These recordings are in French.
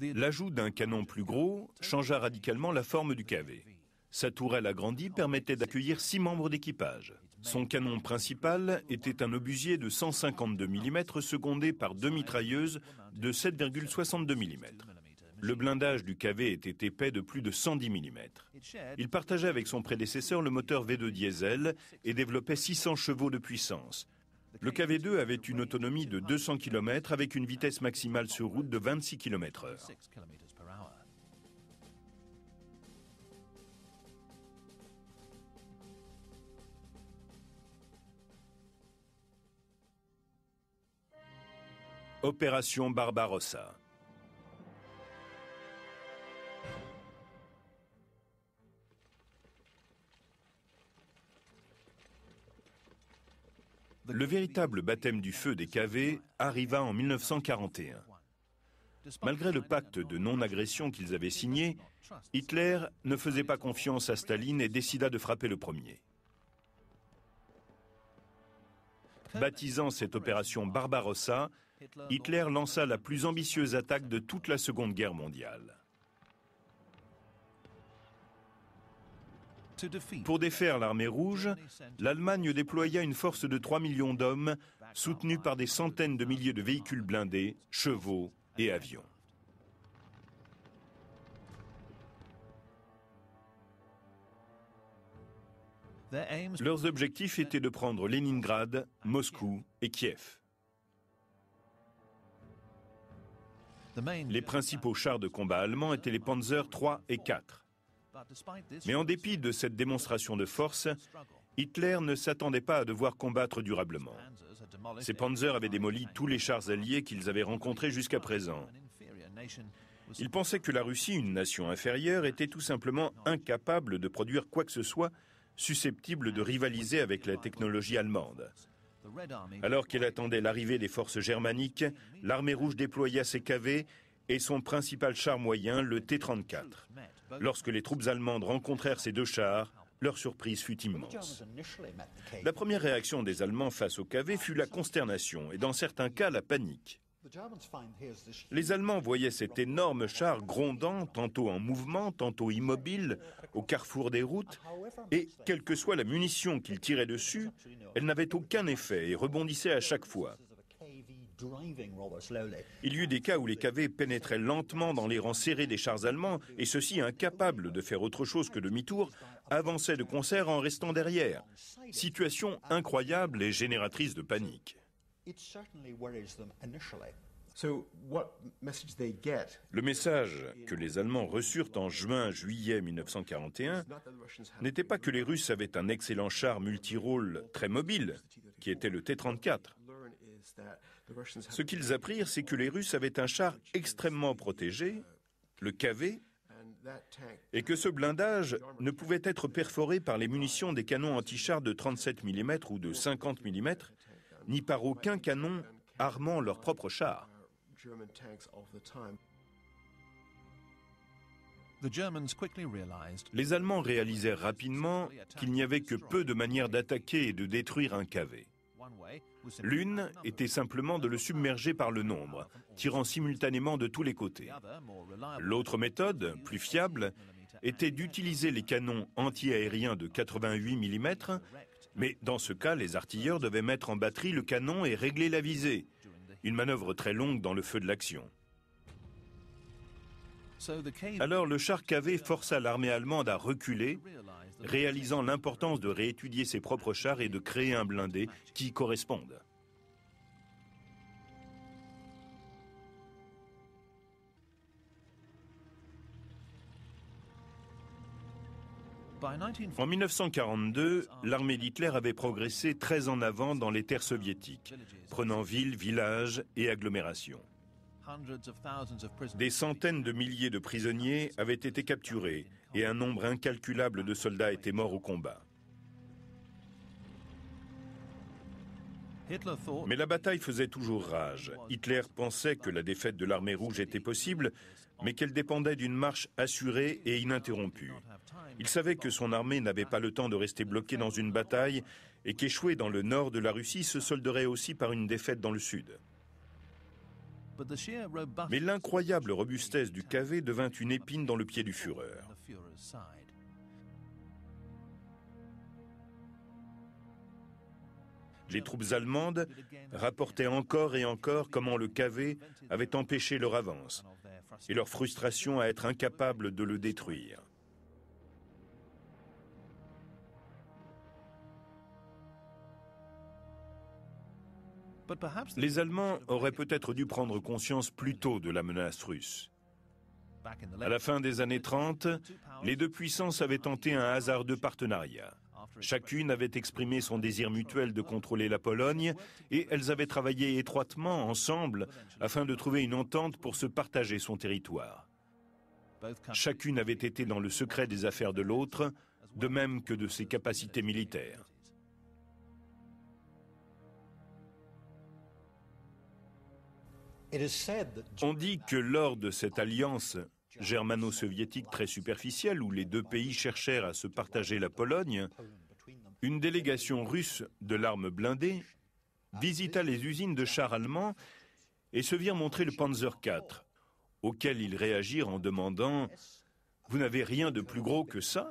L'ajout d'un canon plus gros changea radicalement la forme du KV. Sa tourelle agrandie permettait d'accueillir six membres d'équipage. Son canon principal était un obusier de 152 mm secondé par deux mitrailleuses de 7,62 mm. Le blindage du KV était épais de plus de 110 mm. Il partageait avec son prédécesseur le moteur V2 diesel et développait 600 chevaux de puissance, le KV2 avait une autonomie de 200 km avec une vitesse maximale sur route de 26 km/h. Opération Barbarossa. Le véritable baptême du feu des KV arriva en 1941. Malgré le pacte de non-agression qu'ils avaient signé, Hitler ne faisait pas confiance à Staline et décida de frapper le premier. Baptisant cette opération Barbarossa, Hitler lança la plus ambitieuse attaque de toute la Seconde Guerre mondiale. Pour défaire l'armée rouge, l'Allemagne déploya une force de 3 millions d'hommes, soutenue par des centaines de milliers de véhicules blindés, chevaux et avions. Leurs objectifs étaient de prendre Leningrad, Moscou et Kiev. Les principaux chars de combat allemands étaient les Panzer 3 et 4. Mais en dépit de cette démonstration de force, Hitler ne s'attendait pas à devoir combattre durablement. Ses panzers avaient démoli tous les chars alliés qu'ils avaient rencontrés jusqu'à présent. Il pensait que la Russie, une nation inférieure, était tout simplement incapable de produire quoi que ce soit susceptible de rivaliser avec la technologie allemande. Alors qu'elle attendait l'arrivée des forces germaniques, l'armée rouge déploya ses KV et son principal char moyen, le T-34. Lorsque les troupes allemandes rencontrèrent ces deux chars, leur surprise fut immense. La première réaction des Allemands face au KV fut la consternation et dans certains cas la panique. Les Allemands voyaient cet énorme char grondant, tantôt en mouvement, tantôt immobile, au carrefour des routes, et quelle que soit la munition qu'ils tiraient dessus, elle n'avait aucun effet et rebondissait à chaque fois. Il y eut des cas où les KV pénétraient lentement dans les rangs serrés des chars allemands et ceux-ci, incapables de faire autre chose que demi-tour, avançaient de concert en restant derrière. Situation incroyable et génératrice de panique. Le message que les Allemands reçurent en juin-juillet 1941 n'était pas que les Russes avaient un excellent char multi multirôle très mobile, qui était le T-34. Ce qu'ils apprirent, c'est que les Russes avaient un char extrêmement protégé, le KV, et que ce blindage ne pouvait être perforé par les munitions des canons antichars de 37 mm ou de 50 mm, ni par aucun canon armant leur propre char. Les Allemands réalisèrent rapidement qu'il n'y avait que peu de manières d'attaquer et de détruire un KV. L'une était simplement de le submerger par le nombre, tirant simultanément de tous les côtés. L'autre méthode, plus fiable, était d'utiliser les canons antiaériens de 88 mm, mais dans ce cas, les artilleurs devaient mettre en batterie le canon et régler la visée, une manœuvre très longue dans le feu de l'action. Alors le char KV força l'armée allemande à reculer réalisant l'importance de réétudier ses propres chars et de créer un blindé qui corresponde. En 1942, l'armée d'Hitler avait progressé très en avant dans les terres soviétiques, prenant villes, villages et agglomérations. Des centaines de milliers de prisonniers avaient été capturés et un nombre incalculable de soldats étaient morts au combat. Mais la bataille faisait toujours rage. Hitler pensait que la défaite de l'armée rouge était possible, mais qu'elle dépendait d'une marche assurée et ininterrompue. Il savait que son armée n'avait pas le temps de rester bloquée dans une bataille et qu'échouer dans le nord de la Russie se solderait aussi par une défaite dans le sud. Mais l'incroyable robustesse du cavé devint une épine dans le pied du Führer. Les troupes allemandes rapportaient encore et encore comment le cavé avait empêché leur avance et leur frustration à être incapable de le détruire. Les Allemands auraient peut-être dû prendre conscience plus tôt de la menace russe. À la fin des années 30, les deux puissances avaient tenté un hasardeux partenariat. Chacune avait exprimé son désir mutuel de contrôler la Pologne et elles avaient travaillé étroitement ensemble afin de trouver une entente pour se partager son territoire. Chacune avait été dans le secret des affaires de l'autre, de même que de ses capacités militaires. On dit que lors de cette alliance germano-soviétique très superficielle où les deux pays cherchèrent à se partager la Pologne, une délégation russe de l'arme blindée visita les usines de chars allemands et se virent montrer le Panzer IV, auquel ils réagirent en demandant ⁇ Vous n'avez rien de plus gros que ça ?⁇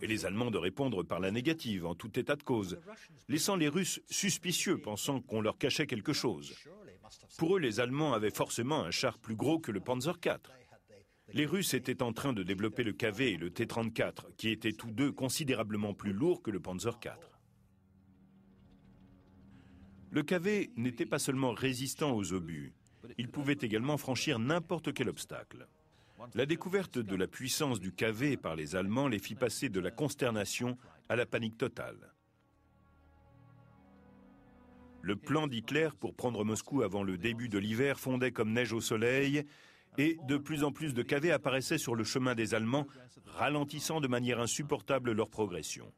et les Allemands de répondre par la négative, en tout état de cause, laissant les Russes suspicieux, pensant qu'on leur cachait quelque chose. Pour eux, les Allemands avaient forcément un char plus gros que le Panzer IV. Les Russes étaient en train de développer le KV et le T-34, qui étaient tous deux considérablement plus lourds que le Panzer IV. Le KV n'était pas seulement résistant aux obus, il pouvait également franchir n'importe quel obstacle. La découverte de la puissance du KV par les Allemands les fit passer de la consternation à la panique totale. Le plan d'Hitler pour prendre Moscou avant le début de l'hiver fondait comme neige au soleil et de plus en plus de cavés apparaissaient sur le chemin des Allemands, ralentissant de manière insupportable leur progression.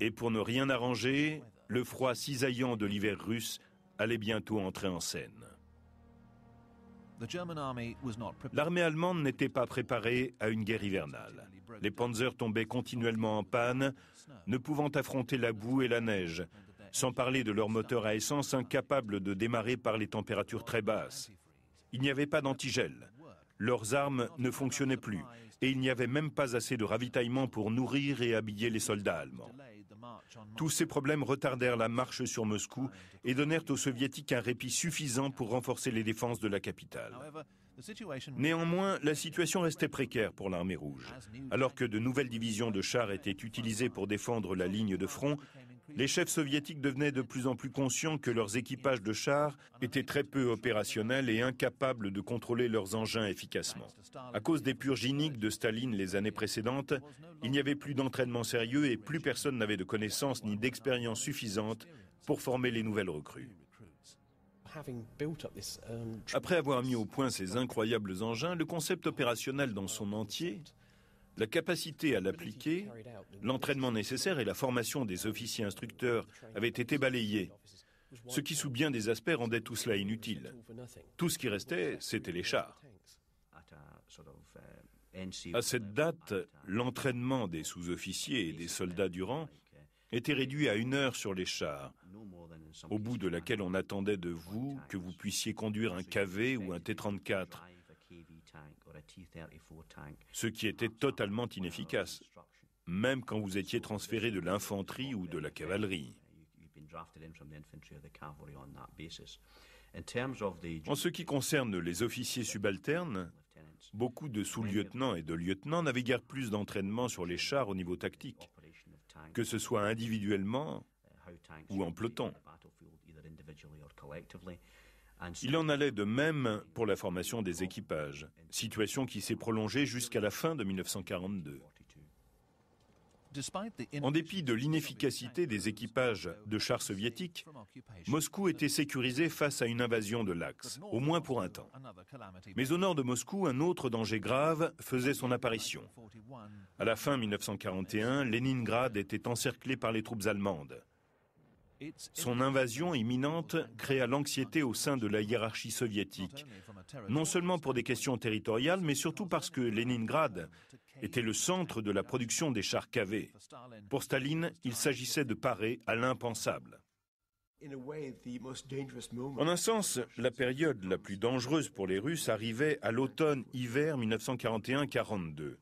Et pour ne rien arranger, le froid cisaillant de l'hiver russe allait bientôt entrer en scène. L'armée allemande n'était pas préparée à une guerre hivernale. Les panzers tombaient continuellement en panne, ne pouvant affronter la boue et la neige, sans parler de leurs moteurs à essence incapable de démarrer par les températures très basses. Il n'y avait pas d'antigel. Leurs armes ne fonctionnaient plus et il n'y avait même pas assez de ravitaillement pour nourrir et habiller les soldats allemands. Tous ces problèmes retardèrent la marche sur Moscou et donnèrent aux soviétiques un répit suffisant pour renforcer les défenses de la capitale. Néanmoins, la situation restait précaire pour l'armée rouge. Alors que de nouvelles divisions de chars étaient utilisées pour défendre la ligne de front, les chefs soviétiques devenaient de plus en plus conscients que leurs équipages de chars étaient très peu opérationnels et incapables de contrôler leurs engins efficacement. À cause des purges iniques de Staline les années précédentes, il n'y avait plus d'entraînement sérieux et plus personne n'avait de connaissances ni d'expérience suffisantes pour former les nouvelles recrues. Um, Après avoir mis au point ces incroyables engins, le concept opérationnel dans son entier, la capacité à l'appliquer, l'entraînement nécessaire et la formation des officiers instructeurs avaient été balayés, ce qui sous bien des aspects rendait tout cela inutile. Tout ce qui restait, c'était les chars. À cette date, l'entraînement des sous-officiers et des soldats du rang était réduit à une heure sur les chars, au bout de laquelle on attendait de vous que vous puissiez conduire un KV ou un T-34, ce qui était totalement inefficace, même quand vous étiez transféré de l'infanterie ou de la cavalerie. En ce qui concerne les officiers subalternes, beaucoup de sous-lieutenants et de lieutenants n'avaient guère plus d'entraînement sur les chars au niveau tactique que ce soit individuellement ou en peloton. Il en allait de même pour la formation des équipages, situation qui s'est prolongée jusqu'à la fin de 1942. En dépit de l'inefficacité des équipages de chars soviétiques, Moscou était sécurisée face à une invasion de l'Axe, au moins pour un temps. Mais au nord de Moscou, un autre danger grave faisait son apparition. À la fin 1941, Leningrad était encerclé par les troupes allemandes. Son invasion imminente créa l'anxiété au sein de la hiérarchie soviétique, non seulement pour des questions territoriales, mais surtout parce que Leningrad était le centre de la production des chars cavés. Pour Staline, il s'agissait de parer à l'impensable. En un sens, la période la plus dangereuse pour les Russes arrivait à l'automne-hiver 1941-42.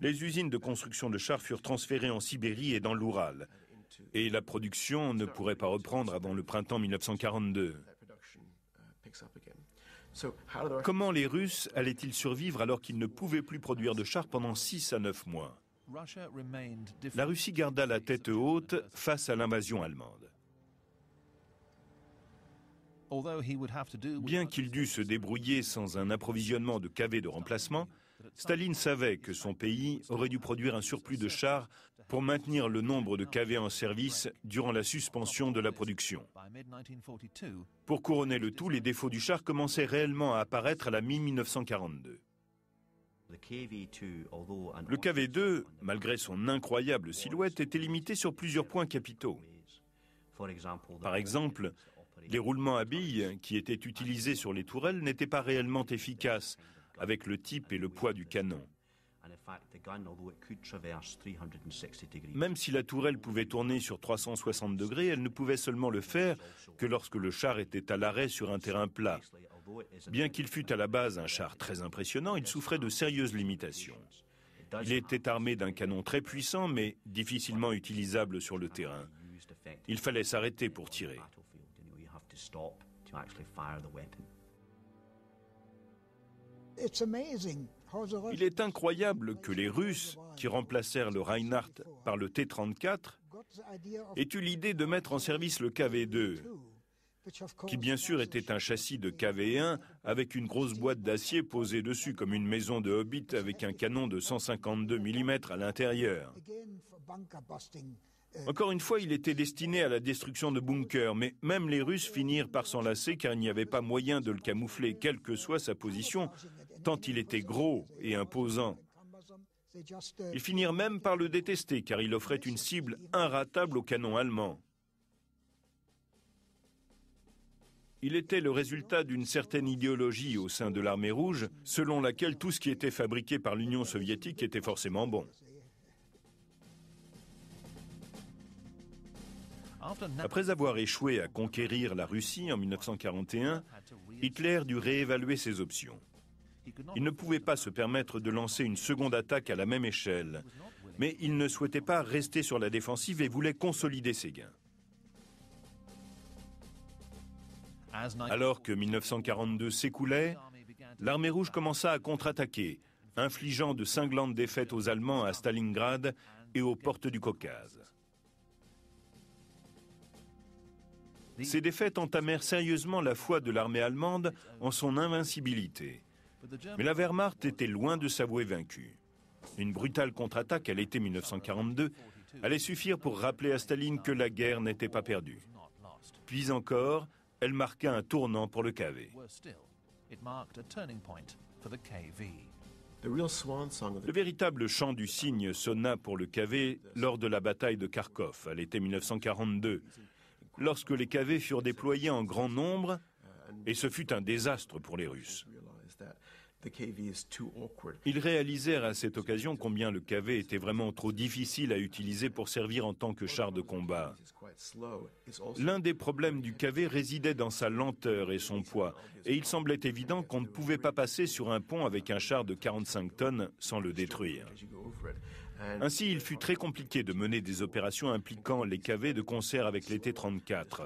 Les usines de construction de chars furent transférées en Sibérie et dans l'Oural, et la production ne pourrait pas reprendre avant le printemps 1942. Comment les Russes allaient-ils survivre alors qu'ils ne pouvaient plus produire de chars pendant 6 à 9 mois La Russie garda la tête haute face à l'invasion allemande. Bien qu'il dût se débrouiller sans un approvisionnement de cavés de remplacement, Staline savait que son pays aurait dû produire un surplus de chars pour maintenir le nombre de KV en service durant la suspension de la production. Pour couronner le tout, les défauts du char commençaient réellement à apparaître à la mi-1942. Le KV-2, malgré son incroyable silhouette, était limité sur plusieurs points capitaux. Par exemple, les roulements à billes qui étaient utilisés sur les tourelles n'étaient pas réellement efficaces avec le type et le poids du canon. Même si la tourelle pouvait tourner sur 360 degrés, elle ne pouvait seulement le faire que lorsque le char était à l'arrêt sur un terrain plat. Bien qu'il fût à la base un char très impressionnant, il souffrait de sérieuses limitations. Il était armé d'un canon très puissant mais difficilement utilisable sur le terrain. Il fallait s'arrêter pour tirer. Il est incroyable que les Russes, qui remplacèrent le Reinhardt par le T-34, aient eu l'idée de mettre en service le KV-2, qui bien sûr était un châssis de KV-1 avec une grosse boîte d'acier posée dessus comme une maison de hobbit avec un canon de 152 mm à l'intérieur. Encore une fois, il était destiné à la destruction de bunkers, mais même les Russes finirent par s'enlacer car il n'y avait pas moyen de le camoufler, quelle que soit sa position, tant il était gros et imposant. Ils finirent même par le détester car il offrait une cible inratable au canon allemand. Il était le résultat d'une certaine idéologie au sein de l'armée rouge, selon laquelle tout ce qui était fabriqué par l'Union soviétique était forcément bon. Après avoir échoué à conquérir la Russie en 1941, Hitler dut réévaluer ses options. Il ne pouvait pas se permettre de lancer une seconde attaque à la même échelle, mais il ne souhaitait pas rester sur la défensive et voulait consolider ses gains. Alors que 1942 s'écoulait, l'armée rouge commença à contre-attaquer, infligeant de cinglantes défaites aux Allemands à Stalingrad et aux portes du Caucase. Ces défaites entamèrent sérieusement la foi de l'armée allemande en son invincibilité. Mais la Wehrmacht était loin de s'avouer vaincue. Une brutale contre-attaque à l'été 1942 allait suffire pour rappeler à Staline que la guerre n'était pas perdue. Puis encore, elle marqua un tournant pour le KV. Le véritable chant du cygne sonna pour le KV lors de la bataille de Kharkov à l'été 1942, lorsque les KV furent déployés en grand nombre, et ce fut un désastre pour les Russes. Ils réalisèrent à cette occasion combien le KV était vraiment trop difficile à utiliser pour servir en tant que char de combat. L'un des problèmes du KV résidait dans sa lenteur et son poids, et il semblait évident qu'on ne pouvait pas passer sur un pont avec un char de 45 tonnes sans le détruire. Ainsi, il fut très compliqué de mener des opérations impliquant les KV de concert avec les T-34,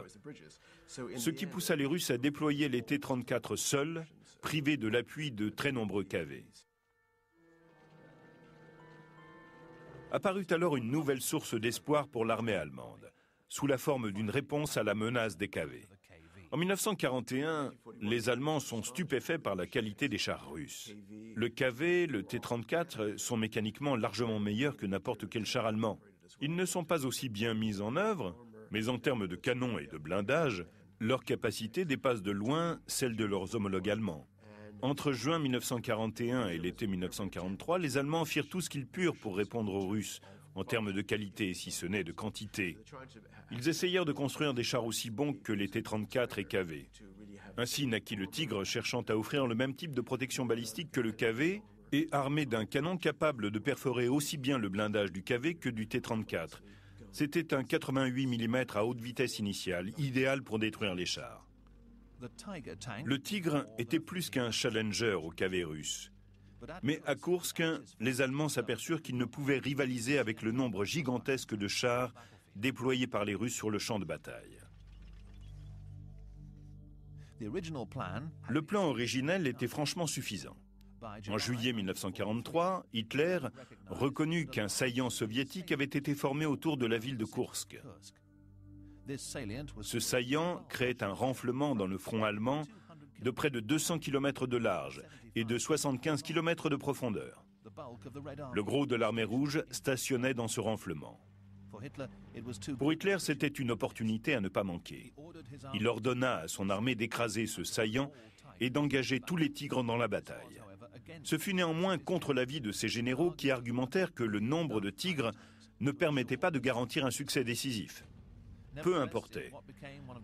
ce qui poussa les Russes à déployer les T-34 seuls Privé de l'appui de très nombreux cavés. Apparut alors une nouvelle source d'espoir pour l'armée allemande, sous la forme d'une réponse à la menace des cavés. En 1941, les Allemands sont stupéfaits par la qualité des chars russes. Le KV, le T-34 sont mécaniquement largement meilleurs que n'importe quel char allemand. Ils ne sont pas aussi bien mis en œuvre, mais en termes de canons et de blindage, leur capacité dépasse de loin celle de leurs homologues allemands. Entre juin 1941 et l'été 1943, les Allemands firent tout ce qu'ils purent pour répondre aux Russes, en termes de qualité, si ce n'est de quantité. Ils essayèrent de construire des chars aussi bons que les T-34 et KV. Ainsi naquit le Tigre, cherchant à offrir le même type de protection balistique que le KV, et armé d'un canon capable de perforer aussi bien le blindage du KV que du T-34. C'était un 88 mm à haute vitesse initiale, idéal pour détruire les chars. Le Tigre était plus qu'un challenger au russe. Mais à Kursk, les Allemands s'aperçurent qu'ils ne pouvaient rivaliser avec le nombre gigantesque de chars déployés par les Russes sur le champ de bataille. Le plan originel était franchement suffisant. En juillet 1943, Hitler reconnut qu'un saillant soviétique avait été formé autour de la ville de Kursk. Ce saillant créait un renflement dans le front allemand de près de 200 km de large et de 75 km de profondeur. Le gros de l'armée rouge stationnait dans ce renflement. Pour Hitler, c'était une opportunité à ne pas manquer. Il ordonna à son armée d'écraser ce saillant et d'engager tous les tigres dans la bataille. Ce fut néanmoins contre l'avis de ses généraux qui argumentèrent que le nombre de tigres ne permettait pas de garantir un succès décisif peu importait.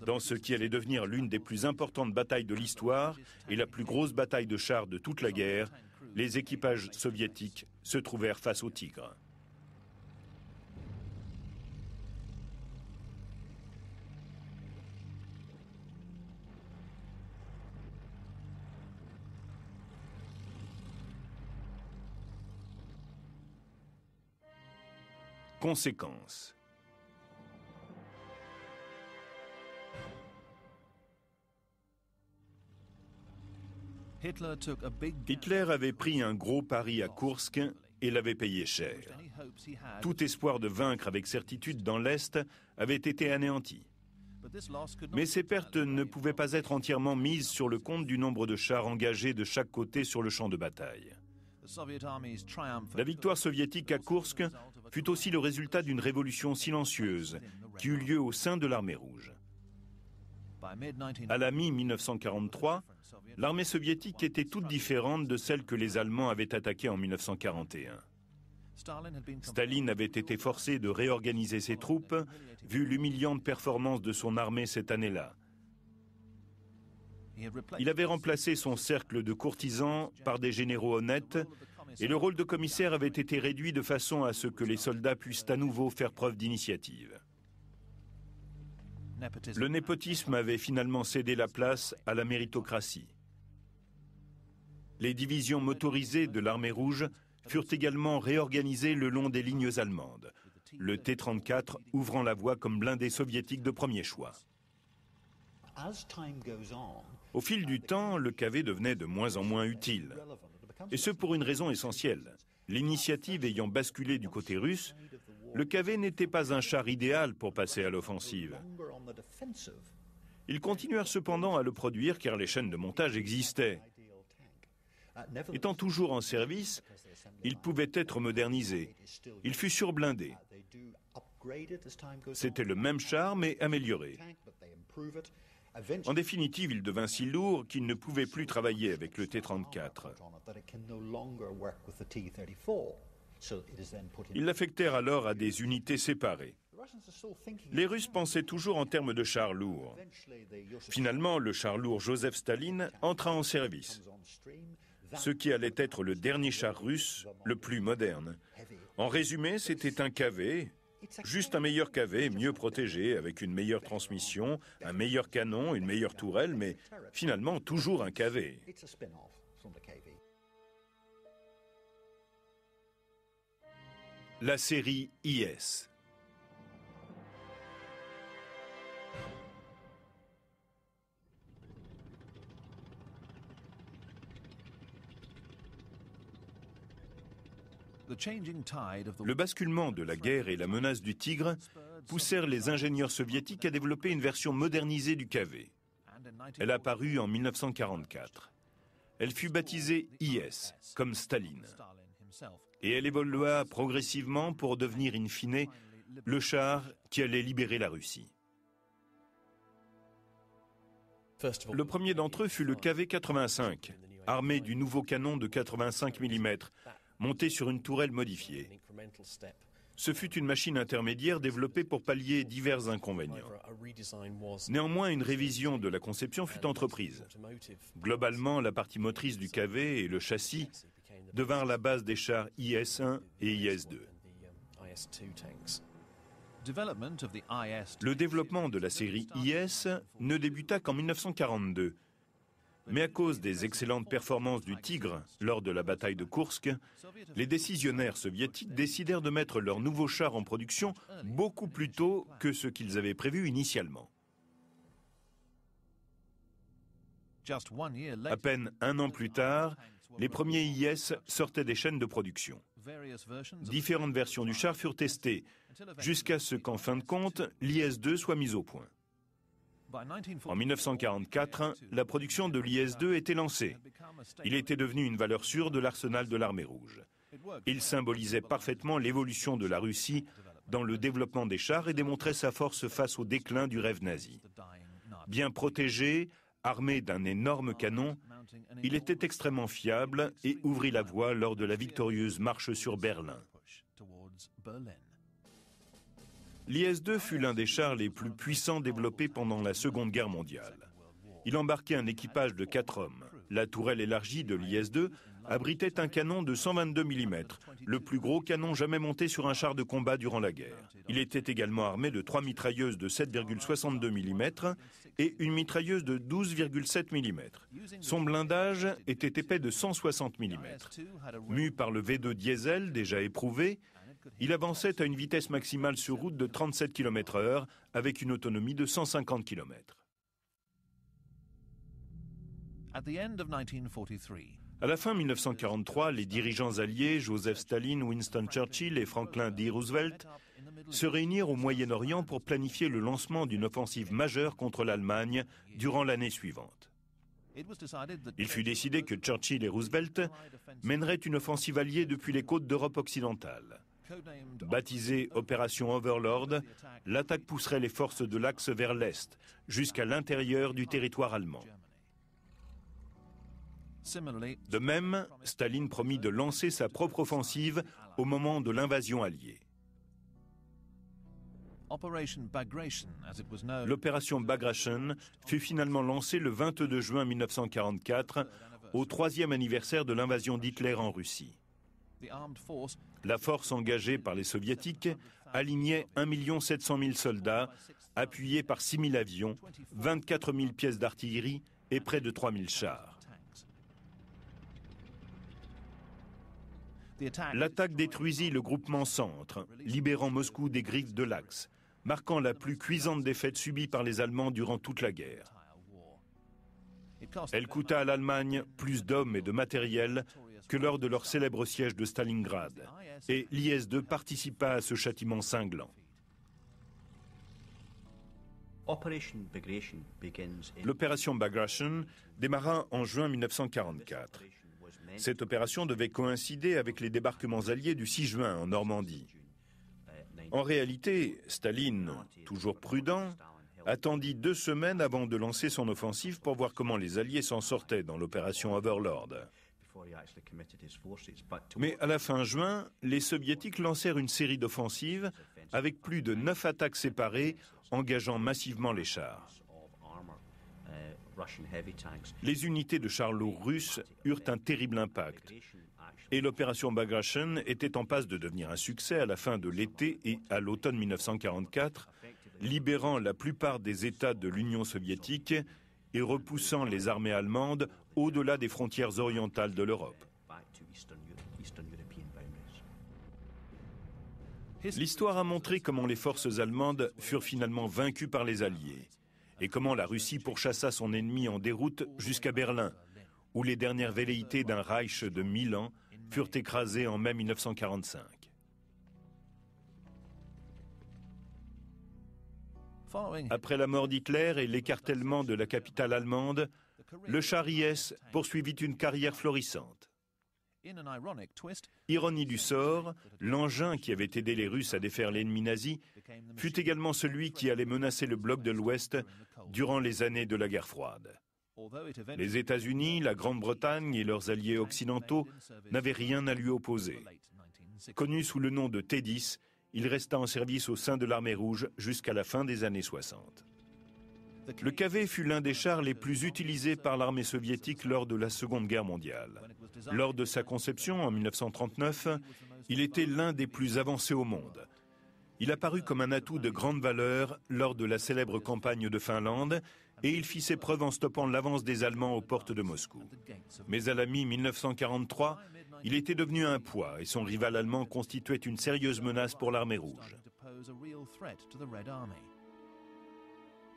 Dans ce qui allait devenir l'une des plus importantes batailles de l'histoire et la plus grosse bataille de chars de toute la guerre, les équipages soviétiques se trouvèrent face au Tigre. Conséquence. Hitler avait pris un gros pari à Kursk et l'avait payé cher. Tout espoir de vaincre avec certitude dans l'Est avait été anéanti. Mais ces pertes ne pouvaient pas être entièrement mises sur le compte du nombre de chars engagés de chaque côté sur le champ de bataille. La victoire soviétique à Kursk fut aussi le résultat d'une révolution silencieuse qui eut lieu au sein de l'armée rouge. À la mi-1943, l'armée soviétique était toute différente de celle que les Allemands avaient attaquée en 1941. Staline avait été forcé de réorganiser ses troupes, vu l'humiliante performance de son armée cette année-là. Il avait remplacé son cercle de courtisans par des généraux honnêtes, et le rôle de commissaire avait été réduit de façon à ce que les soldats puissent à nouveau faire preuve d'initiative. Le népotisme avait finalement cédé la place à la méritocratie. Les divisions motorisées de l'armée rouge furent également réorganisées le long des lignes allemandes, le T-34 ouvrant la voie comme blindé soviétique de premier choix. Au fil du temps, le KV devenait de moins en moins utile. Et ce pour une raison essentielle. L'initiative ayant basculé du côté russe, le KV n'était pas un char idéal pour passer à l'offensive. Ils continuèrent cependant à le produire car les chaînes de montage existaient. Étant toujours en service, il pouvait être modernisé. Il fut surblindé. C'était le même char, mais amélioré. En définitive, il devint si lourd qu'il ne pouvait plus travailler avec le T-34. Ils l'affectèrent alors à des unités séparées. Les Russes pensaient toujours en termes de char lourd. Finalement, le char lourd Joseph Staline entra en service, ce qui allait être le dernier char russe le plus moderne. En résumé, c'était un KV, juste un meilleur KV, mieux protégé, avec une meilleure transmission, un meilleur canon, une meilleure tourelle, mais finalement toujours un KV. la série IS. Le basculement de la guerre et la menace du Tigre poussèrent les ingénieurs soviétiques à développer une version modernisée du KV. Elle apparut en 1944. Elle fut baptisée IS, comme Staline et elle évolua progressivement pour devenir in fine le char qui allait libérer la Russie. Le premier d'entre eux fut le KV-85, armé du nouveau canon de 85 mm, monté sur une tourelle modifiée. Ce fut une machine intermédiaire développée pour pallier divers inconvénients. Néanmoins, une révision de la conception fut entreprise. Globalement, la partie motrice du KV et le châssis devinrent la base des chars IS-1 et IS-2. Le développement de la série IS ne débuta qu'en 1942, mais à cause des excellentes performances du Tigre lors de la bataille de Kursk, les décisionnaires soviétiques décidèrent de mettre leurs nouveaux chars en production beaucoup plus tôt que ce qu'ils avaient prévu initialement. À peine un an plus tard, les premiers IS sortaient des chaînes de production. Différentes versions du char furent testées, jusqu'à ce qu'en fin de compte, l'IS-2 soit mis au point. En 1944, la production de l'IS-2 était lancée. Il était devenu une valeur sûre de l'arsenal de l'armée rouge. Il symbolisait parfaitement l'évolution de la Russie dans le développement des chars et démontrait sa force face au déclin du rêve nazi. Bien protégé, armé d'un énorme canon, il était extrêmement fiable et ouvrit la voie lors de la victorieuse marche sur Berlin. L'IS-2 fut l'un des chars les plus puissants développés pendant la Seconde Guerre mondiale. Il embarquait un équipage de quatre hommes. La tourelle élargie de l'IS-2 abritait un canon de 122 mm, le plus gros canon jamais monté sur un char de combat durant la guerre. Il était également armé de trois mitrailleuses de 7,62 mm et une mitrailleuse de 12,7 mm. Son blindage était épais de 160 mm. Mu par le V2 diesel déjà éprouvé, il avançait à une vitesse maximale sur route de 37 km/h avec une autonomie de 150 km. 1943, à la fin 1943, les dirigeants alliés, Joseph Staline, Winston Churchill et Franklin D. Roosevelt, se réunirent au Moyen-Orient pour planifier le lancement d'une offensive majeure contre l'Allemagne durant l'année suivante. Il fut décidé que Churchill et Roosevelt mèneraient une offensive alliée depuis les côtes d'Europe occidentale. Baptisée Opération Overlord, l'attaque pousserait les forces de l'Axe vers l'Est, jusqu'à l'intérieur du territoire allemand. De même, Staline promit de lancer sa propre offensive au moment de l'invasion alliée. L'opération Bagration fut finalement lancée le 22 juin 1944, au troisième anniversaire de l'invasion d'Hitler en Russie. La force engagée par les soviétiques alignait 1 700 000 soldats, appuyés par 6 000 avions, 24 000 pièces d'artillerie et près de 3 000 chars. L'attaque détruisit le groupement centre, libérant Moscou des griffes de l'Axe, marquant la plus cuisante défaite subie par les Allemands durant toute la guerre. Elle coûta à l'Allemagne plus d'hommes et de matériel que lors de leur célèbre siège de Stalingrad, et l'IS-2 participa à ce châtiment cinglant. L'opération Bagration démarra en juin 1944. Cette opération devait coïncider avec les débarquements alliés du 6 juin en Normandie. En réalité, Staline, toujours prudent, attendit deux semaines avant de lancer son offensive pour voir comment les Alliés s'en sortaient dans l'opération Overlord. Mais à la fin juin, les Soviétiques lancèrent une série d'offensives avec plus de neuf attaques séparées, engageant massivement les chars. Les unités de charlots russes eurent un terrible impact. Et l'opération Bagration était en passe de devenir un succès à la fin de l'été et à l'automne 1944, libérant la plupart des États de l'Union soviétique et repoussant les armées allemandes au-delà des frontières orientales de l'Europe. L'histoire a montré comment les forces allemandes furent finalement vaincues par les Alliés et comment la Russie pourchassa son ennemi en déroute jusqu'à Berlin, où les dernières velléités d'un Reich de mille ans furent écrasées en mai 1945. Après la mort d'Hitler et l'écartèlement de la capitale allemande, le char IS poursuivit une carrière florissante. Ironie du sort, l'engin qui avait aidé les Russes à défaire l'ennemi nazi fut également celui qui allait menacer le bloc de l'Ouest durant les années de la guerre froide. Les États-Unis, la Grande-Bretagne et leurs alliés occidentaux n'avaient rien à lui opposer. Connu sous le nom de T-10, il resta en service au sein de l'armée rouge jusqu'à la fin des années 60. Le KV fut l'un des chars les plus utilisés par l'armée soviétique lors de la Seconde Guerre mondiale. Lors de sa conception en 1939, il était l'un des plus avancés au monde. Il apparut comme un atout de grande valeur lors de la célèbre campagne de Finlande et il fit ses preuves en stoppant l'avance des Allemands aux portes de Moscou. Mais à la mi-1943, il était devenu un poids et son rival allemand constituait une sérieuse menace pour l'armée rouge.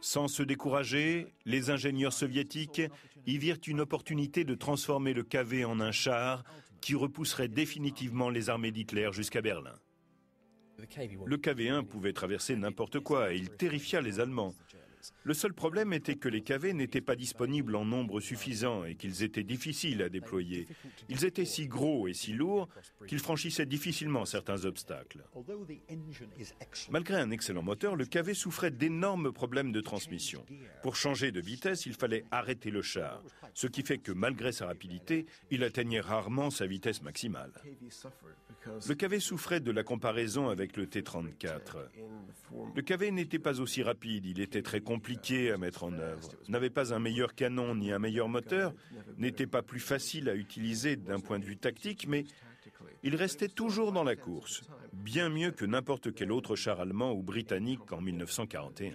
Sans se décourager, les ingénieurs soviétiques y virent une opportunité de transformer le KV en un char qui repousserait définitivement les armées d'Hitler jusqu'à Berlin. Le KV-1 pouvait traverser n'importe quoi et il terrifia les Allemands. Le seul problème était que les cavés n'étaient pas disponibles en nombre suffisant et qu'ils étaient difficiles à déployer. Ils étaient si gros et si lourds qu'ils franchissaient difficilement certains obstacles. Malgré un excellent moteur, le KV souffrait d'énormes problèmes de transmission. Pour changer de vitesse, il fallait arrêter le char, ce qui fait que malgré sa rapidité, il atteignait rarement sa vitesse maximale. Le KV souffrait de la comparaison avec le T-34. Le KV n'était pas aussi rapide, il était très compliqué à mettre en œuvre, n'avait pas un meilleur canon ni un meilleur moteur, n'était pas plus facile à utiliser d'un point de vue tactique, mais il restait toujours dans la course, bien mieux que n'importe quel autre char allemand ou britannique en 1941.